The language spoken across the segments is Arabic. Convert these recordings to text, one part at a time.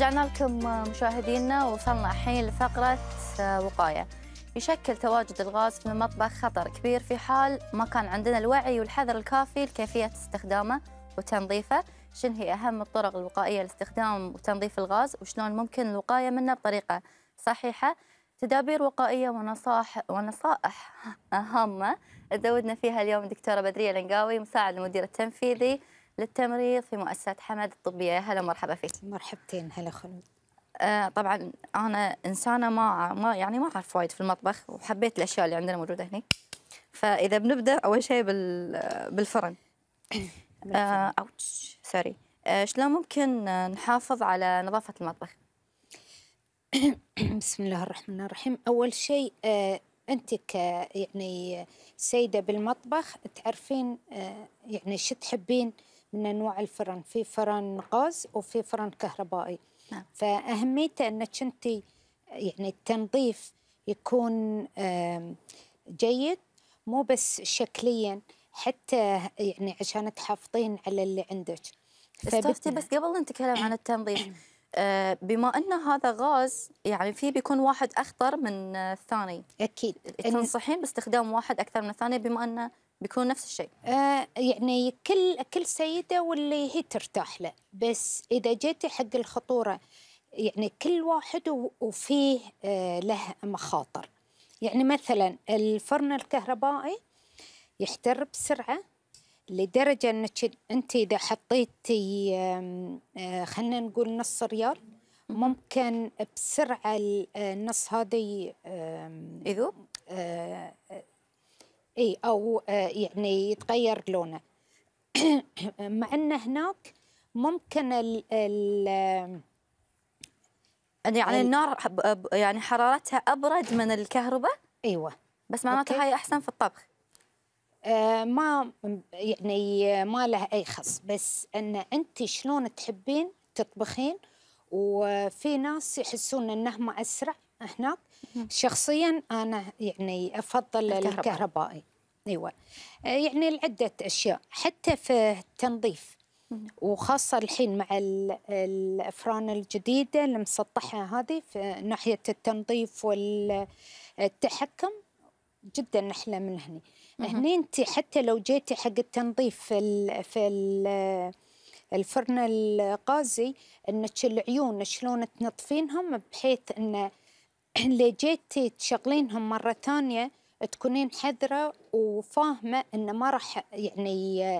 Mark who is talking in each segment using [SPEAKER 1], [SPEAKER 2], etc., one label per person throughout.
[SPEAKER 1] رجعنا لكم آه، مشاهدينا وصلنا الحين لفقرة آه، وقاية يشكل تواجد الغاز في المطبخ خطر كبير في حال ما كان عندنا الوعي والحذر الكافي لكيفية استخدامه وتنظيفه شن هي أهم الطرق الوقائية لاستخدام وتنظيف الغاز وشلون ممكن الوقاية منه بطريقة صحيحة تدابير وقائية ونصائح ونصائح هامة تزودنا فيها اليوم دكتورة بدرية لنقاوي مساعد المدير التنفيذي للتمريض في مؤسسة حمد الطبية هلا مرحبا فيك مرحبتين هلا خلود آه طبعا انا انسانه ما ما يعني ما اعرف وايد في المطبخ وحبيت الاشياء اللي عندنا موجوده هنا فاذا بنبدا اول شيء بالفرن آه اوتش سوري آه شلون ممكن نحافظ على نظافه المطبخ
[SPEAKER 2] بسم الله الرحمن الرحيم اول شيء آه انت ك يعني سيده بالمطبخ تعرفين آه، يعني شو تحبين من انواع الفرن في فرن غاز وفي فرن كهربائي نعم. فاهميته انك انت يعني التنظيف يكون جيد مو بس شكليا حتى يعني عشان تحافظين على اللي عندك استاذتي بس قبل لا نتكلم عن التنظيف آه، بما
[SPEAKER 1] ان هذا غاز يعني فيه بيكون واحد اخطر من آه، الثاني اكيد تنصحين
[SPEAKER 2] باستخدام واحد اكثر من الثاني بما انه بيكون نفس الشيء آه يعني كل كل سيده واللي هي ترتاح له بس اذا جيتي حق الخطوره يعني كل واحد وفيه آه له مخاطر يعني مثلا الفرن الكهربائي يحتر بسرعه لدرجه انك انت اذا حطيتي آه خلينا نقول نص ريال ممكن بسرعه آه، النص هذا يذوب آه، آه، اي او آه، يعني يتغير لونه مع ان هناك ممكن ال ال يعني
[SPEAKER 1] النار يعني حرارتها ابرد من الكهرباء ايوه بس معناتها هاي احسن
[SPEAKER 2] في الطبخ آه، ما يعني ما لها اي خص بس ان انت شلون تحبين تطبخين وفي ناس يحسون انهم اسرع هناك شخصيا انا يعني افضل الكهربائي ايوه آه، يعني لعده اشياء حتى في التنظيف وخاصه الحين مع الافران الجديده المسطحه هذه في ناحيه التنظيف والتحكم جدا احلى من هني هني انت حتى لو جيتي حق التنظيف في الـ في الـ الفرن الغازي انك العيون شلون تنظفينهم بحيث ان اللي جيتي تشغلينهم مره ثانيه تكونين حذرة وفاهمة إنه ما راح يعني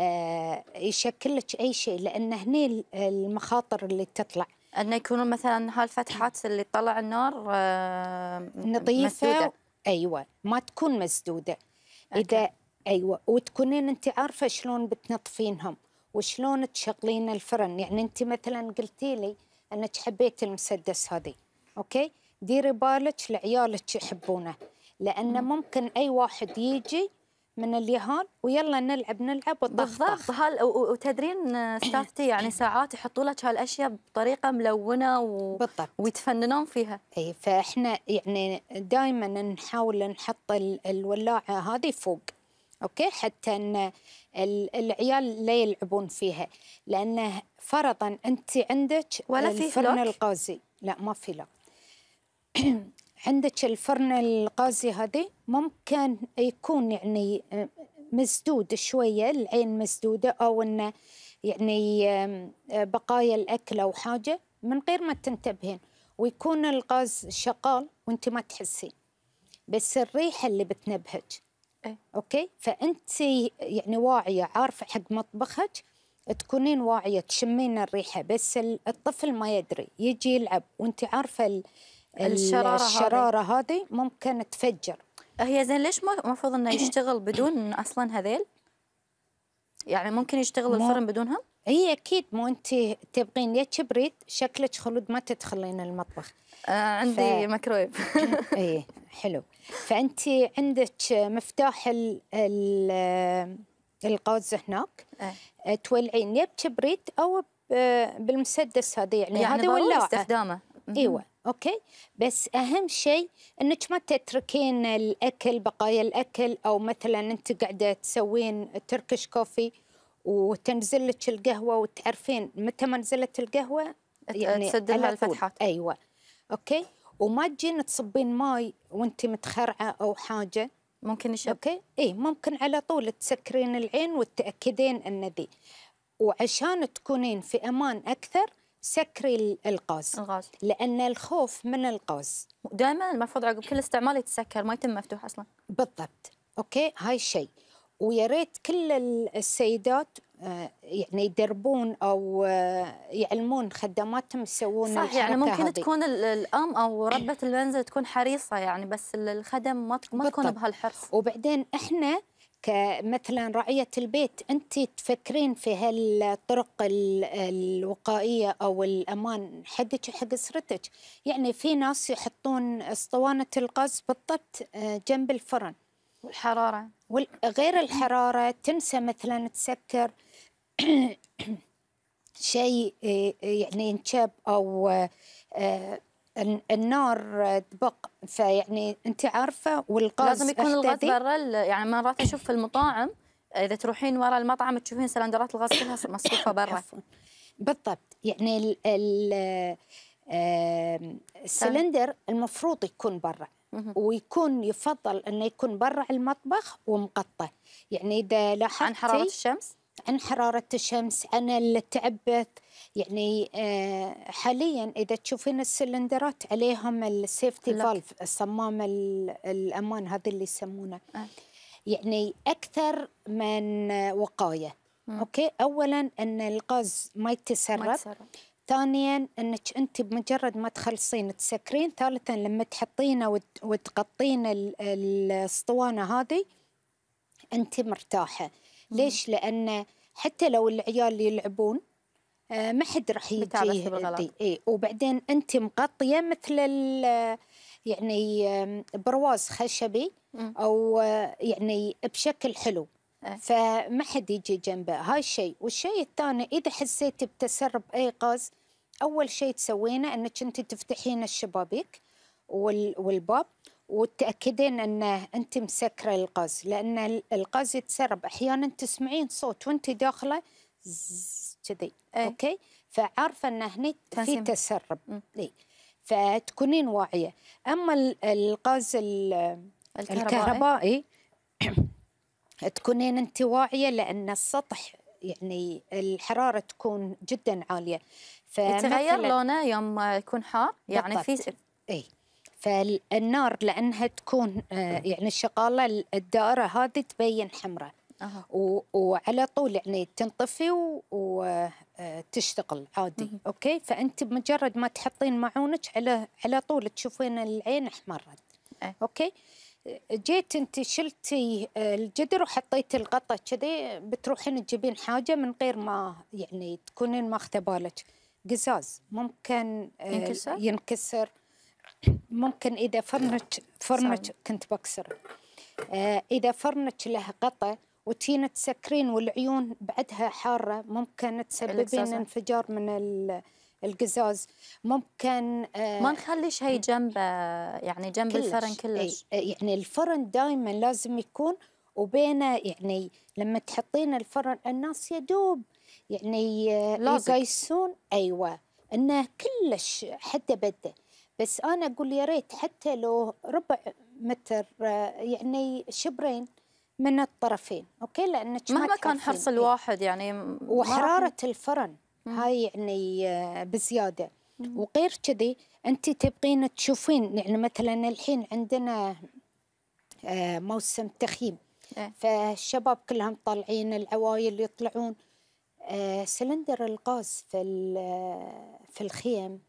[SPEAKER 2] آه، يشكل لك أي شيء لأن هني المخاطر اللي تطلع انه يكونوا مثلا هالفتحات إيه. اللي تطلع النار آه، نظيفه مسدودة. ايوه ما تكون مسدوده أوكي. اذا ايوه وتكونين انت عارفه شلون بتنظفينهم وشلون تشغلين الفرن يعني انت مثلا قلتي لي انك حبيت المسدس هذه اوكي ديري بالك لعيالك يحبونه لأن ممكن أي واحد يجي من اليهال ويلا نلعب نلعب والضغط بالضبط هل وتدرين استاذتي يعني ساعات يحطوا لك هالاشياء بطريقه ملونه و... بالضبط ويتفننون فيها اي فاحنا يعني دائما نحاول نحط الولاعه هذه فوق اوكي حتى ان العيال لا يلعبون فيها لانه فرضا انت عندك ولا في الفرن الغازي لا ما في لا عندك الفرن الغازي هذه ممكن يكون يعني آه، مسدود شوية العين مسدودة أو أنه يعني آه، بقايا الأكل أو حاجة من غير ما تنتبهين ويكون الغاز شغال وانت ما تحسين بس الريحة اللي بتنبهج أي. أوكي فأنت يعني واعية عارفة حق مطبخك تكونين واعية تشمين الريحة بس الطفل ما يدري يجي يلعب وانت عارفة الشراره الشراره هذه ممكن تفجر هي زين ليش المفروض انه يشتغل بدون اصلا هذيل؟ يعني ممكن يشتغل الفرن بدونها؟ هي اكيد مو انت تبغين يا كبريت شكلك خلود ما تدخلين المطبخ آه عندي ف... ميكرويف اي حلو فانت عندك مفتاح ال ال الغاز هناك أه. تولعين يا بكبريت او بالمسدس هذا يعني, يعني هذا ولاعه استخدامه ايوه اوكي بس اهم شيء انك ما تتركين الاكل بقايا الاكل او مثلا انت قاعده تسوين تركش كوفي وتنزل لك القهوه وتعرفين متى ما نزلت القهوه يعني تسد لها الفتحات ايوه اوكي وما تجين تصبين ماي وانت متخرعه او حاجه ممكن يشب اوكي اي ممكن على طول تسكرين العين وتتاكدين ان ذي وعشان تكونين في امان اكثر سكري الغاز الغاز لان الخوف من الغاز دائما المفروض عقب كل استعمال يتسكر ما يتم مفتوح اصلا بالضبط اوكي هاي الشيء ويا ريت كل السيدات آه، يعني يدربون او آه، يعلمون خدماتهم يسوون صح يعني ممكن هذه. تكون
[SPEAKER 1] الام او ربه المنزل تكون حريصه يعني بس الخدم ما ما
[SPEAKER 2] تكون بهالحرص وبعدين احنا كمثلا رعية البيت أنت تفكرين في هالطرق الوقائية أو الأمان حقك وحق أسرتك يعني في ناس يحطون اسطوانة الغاز بالضبط آه، جنب الفرن والحرارة غير الحرارة تنسى مثلا تسكر شيء آه، يعني انشب أو آه، النار تبق فيعني انت عارفه والغاز لازم يكون الغاز برا
[SPEAKER 1] يعني مرات اشوف في المطاعم اذا تروحين ورا المطعم تشوفين
[SPEAKER 2] سلندرات الغاز كلها مصفوفه برا بالضبط يعني ال ال السلندر المفروض يكون برا ويكون يفضل انه يكون برا المطبخ ومغطى يعني اذا لاحظتي عن حراره الشمس عن حرارة الشمس عن التعبث يعني آه، حاليا إذا تشوفين السلندرات عليهم السيفتي فالف الصمام الأمان هذا اللي يسمونه آه. يعني أكثر من وقاية أوكي أولا أن الغاز ما يتسرب ثانيا انك انت بمجرد ما تخلصين تسكرين ثالثا لما تحطينه وتغطين الاسطوانه هذه انت مرتاحه ليش لان حتى لو العيال يلعبون آه، ما حد راح يجي اي وبعدين انت مغطيه مثل يعني برواز خشبي او آه، يعني بشكل حلو إيه. فما حد يجي جنبه هاي الشيء والشيء الثاني اذا حسيتي بتسرب اي غاز اول شيء تسوينه انك انت تفتحين الشبابيك والباب وتأكدين أن أنت مسكرة الغاز لأن الغاز يتسرب أحيانا تسمعين صوت وأنت داخلة كذي أوكي فعارفة أن هنا في تسرب فتكونين واعية أما الغاز الكهربائي, الكهربائي تكونين أنت واعية لأن السطح يعني الحرارة تكون جدا عالية يتغير
[SPEAKER 1] لونه يوم يكون
[SPEAKER 2] حار يعني في اي فالنار لانها تكون آه، يعني شغاله الدائره هذه تبين حمراء أه. وعلى طول يعني تنطفي وتشتغل آه، عادي مه. اوكي فانت بمجرد ما تحطين معونك على على طول تشوفين العين احمرت أه. اوكي جيت انت شلتي آه، الجدر وحطيتي الغطا كذي بتروحين تجيبين حاجه من غير ما يعني تكونين ماخذه بالك قزاز ممكن ينكسر, ينكسر ممكن إذا فرنك فرنك كنت بكسر آه، إذا فرنك له غطا وتينا تسكرين والعيون بعدها حارة ممكن تسببين انفجار من القزاز ممكن آه، ما نخلي شيء جنب يعني جنب كلش الفرن كلش يعني الفرن دائما لازم يكون وبينه يعني لما تحطين الفرن الناس يدوب يعني آه، يقيسون ايوه انه كلش حتى بده بس انا اقول يا ريت حتى لو ربع متر آه، يعني شبرين من الطرفين اوكي لان مهما كان حرص الواحد يعني وحراره الفرن هاي يعني آه، بزياده وغير كذي انت تبقين تشوفين يعني مثلا الحين عندنا آه، موسم تخييم إيه. فالشباب كلهم طالعين العوايل يطلعون سلندر الغاز في في الخيم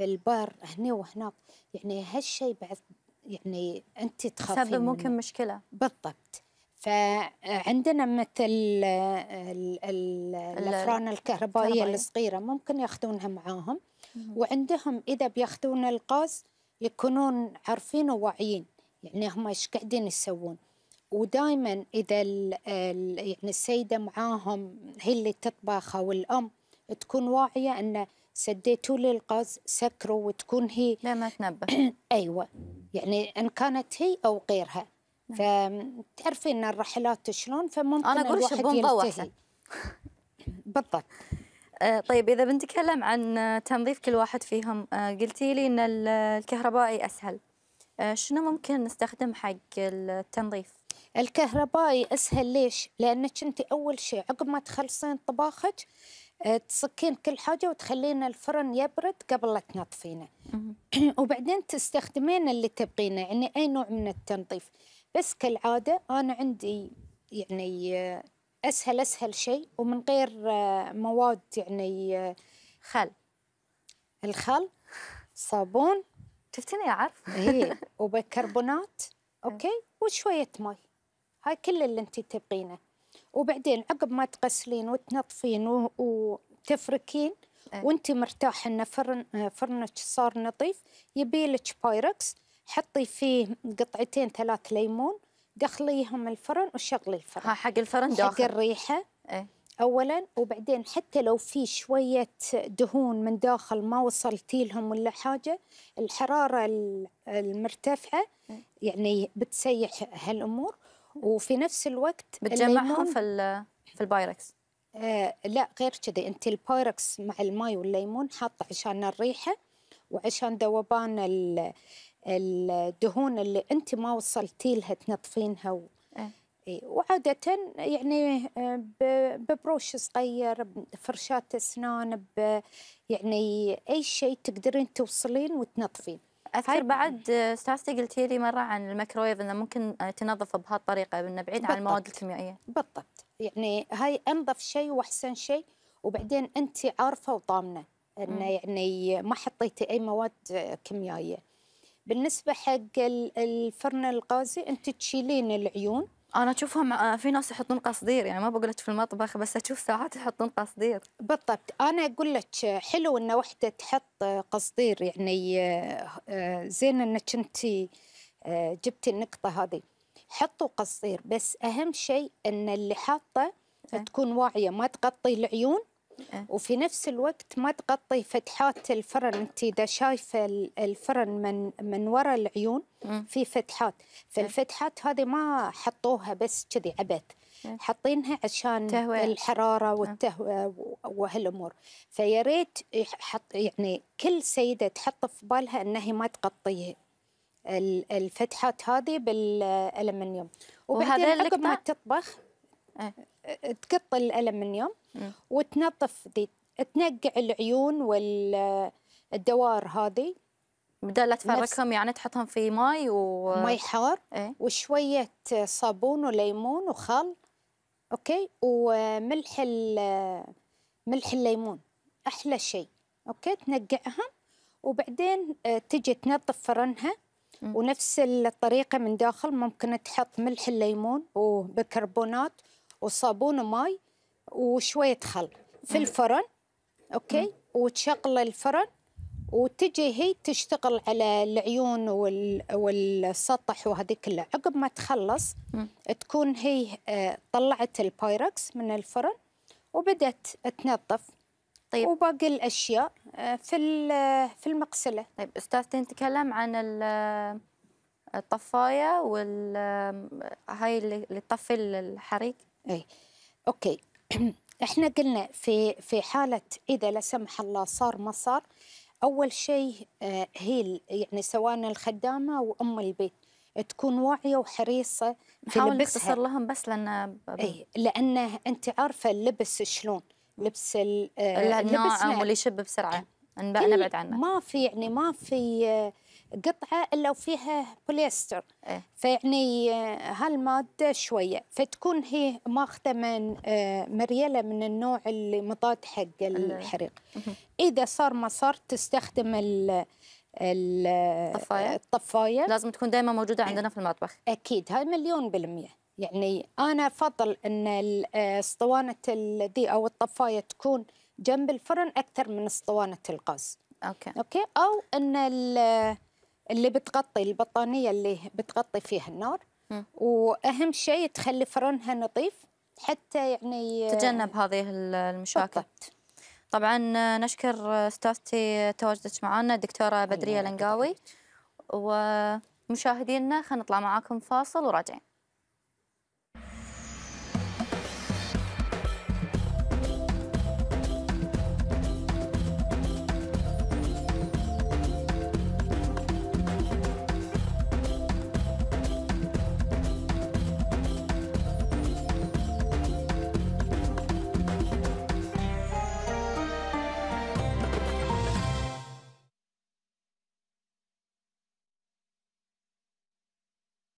[SPEAKER 2] في البر هنا وهناك يعني هالشيء بعد يعني انت تخافين سبب ممكن مشكله بالضبط فعندنا مثل الافران الكهربائيه الصغيره ممكن ياخذونها معاهم وعندهم اذا بياخذون الغاز يكونون عارفين وواعيين يعني هم ايش قاعدين يسوون ودائما اذا يعني السيده معاهم هي اللي تطبخ او الام تكون واعيه انه سديتوا لي الغاز سكروا وتكون هي لا ما تنبه ايوه يعني ان كانت هي او غيرها نعم. فتعرفين الرحلات شلون فممكن انا اقول شبون ضوء احسن
[SPEAKER 1] بالضبط آه، طيب اذا بنتكلم عن تنظيف كل واحد فيهم آه، قلتي لي ان الكهربائي اسهل آه، شنو ممكن نستخدم حق
[SPEAKER 2] التنظيف الكهربائي اسهل ليش لانك انت اول شيء عقب ما تخلصين طباخك آه، تسكين كل حاجه وتخلين الفرن يبرد قبل لا تنظفينه وبعدين تستخدمين اللي تبغينه يعني اي نوع من التنظيف بس كالعاده انا عندي يعني آه، اسهل اسهل شيء ومن غير آه، مواد يعني خل الخل صابون شفتني اعرف اي وبيكربونات إيه. اوكي وشويه مي هاي كل اللي انت تبغينه وبعدين عقب ما تغسلين وتنظفين وتفركين إيه. وانت مرتاحه ان فرن فرنك صار نظيف يبي لك بايركس حطي فيه قطعتين ثلاث ليمون دخليهم الفرن وشغلي الفرن ها حق الفرن داخل حق الريحه ايه؟ اولا وبعدين حتى لو في شويه دهون من داخل ما وصلتي لهم ولا حاجه الحراره المرتفعه إيه. يعني بتسيح هالامور وفي نفس الوقت بتجمعهم في في البايركس آه لا غير كذي انت البايركس مع الماي والليمون حاطه عشان الريحه وعشان ذوبان الدهون اللي انت ما وصلتي لها تنظفينها و... إيه. إيه، وعادة يعني آه، ببروش صغير بفرشاة أسنان يعني أي شيء تقدرين توصلين وتنظفين اذكر طيب. بعد استاذتي قلتي لي مره عن الميكرويف انه ممكن آه، تنظف بهالطريقه انه بعيد عن المواد الكيميائيه بالضبط يعني هاي انظف شيء واحسن شيء وبعدين انت عارفه وطامنه انه يعني ما حطيتي اي مواد كيميائيه بالنسبه حق الفرن الغازي انت تشيلين العيون انا اشوفهم آه، في ناس يحطون قصدير يعني ما بقول لك في المطبخ بس اشوف ساعات يحطون قصدير بالضبط انا اقول لك حلو ان وحده تحط قصدير يعني آه، آه، زين انك انت جبتي النقطه هذه حطوا قصدير بس اهم شيء ان اللي حاطه إيه. تكون واعيه ما تغطي العيون إيه. وفي نفس الوقت ما تغطي فتحات الفرن انت اذا شايفه الفرن من من وراء العيون في فتحات فالفتحات هذه ما حطوها بس كذي عبث إيه. حاطينها عشان تهوية. الحراره إيه. والتهويه وهالامور فيا ريت يعني كل سيده تحط في بالها انها ما تغطي الفتحات هذه بالالمنيوم وبعدين عقب ما تطبخ تقط الالمنيوم وتنظف دي تنقع العيون والدوار هذه بدل لا تفركهم يعني تحطهم في ماي و ماي حار ايه؟ وشويه صابون وليمون وخل اوكي وملح ملح الليمون احلى شيء اوكي تنقعهم وبعدين آه، تجي تنظف فرنها ونفس الطريقه من داخل ممكن تحط ملح الليمون وبيكربونات وصابون وماي وشويه خل في الفرن اوكي وتشغل الفرن وتجي هي تشتغل على العيون والسطح وهذه كلها عقب ما تخلص تكون هي آه، طلعت البايركس من الفرن وبدأت تنظف طيب وباقي الاشياء آه، في في المغسله
[SPEAKER 1] طيب استاذتي نتكلم عن الطفايه وال
[SPEAKER 2] هاي اللي تطفي الحريق اي اوكي احنا قلنا في في حاله اذا لا سمح الله صار ما صار اول شيء آه، هي يعني سواء الخدامه او ام البيت تكون واعيه وحريصه في لبسها نختصر لهم بس لان اي لان انت عارفه اللبس شلون لبس آه، اللبس ناعم واللي يشب بسرعه
[SPEAKER 1] نبعد عنه
[SPEAKER 2] ما في يعني ما في آه، قطعه الا وفيها بوليستر إيه؟ فيعني آه، هالماده شويه فتكون هي ماخذه من آه، مريله من النوع اللي مضاد حق الحريق اذا صار ما صار تستخدم ال الطفايه الطفايه لازم تكون دائما موجوده عندنا في المطبخ اكيد هاي مليون بالميه يعني انا افضل ان آه، اسطوانه الذي او الطفايه تكون جنب الفرن اكثر من اسطوانه الغاز اوكي اوكي او ان اللي بتغطي البطانيه اللي بتغطي فيها النار واهم شيء تخلي فرنها نظيف حتى يعني تجنب هذه
[SPEAKER 1] المشاكل بالضبط. طبعا نشكر استاذتي تواجدك معنا دكتوره بدريه لنقاوي ومشاهدينا خلينا نطلع معاكم فاصل وراجعين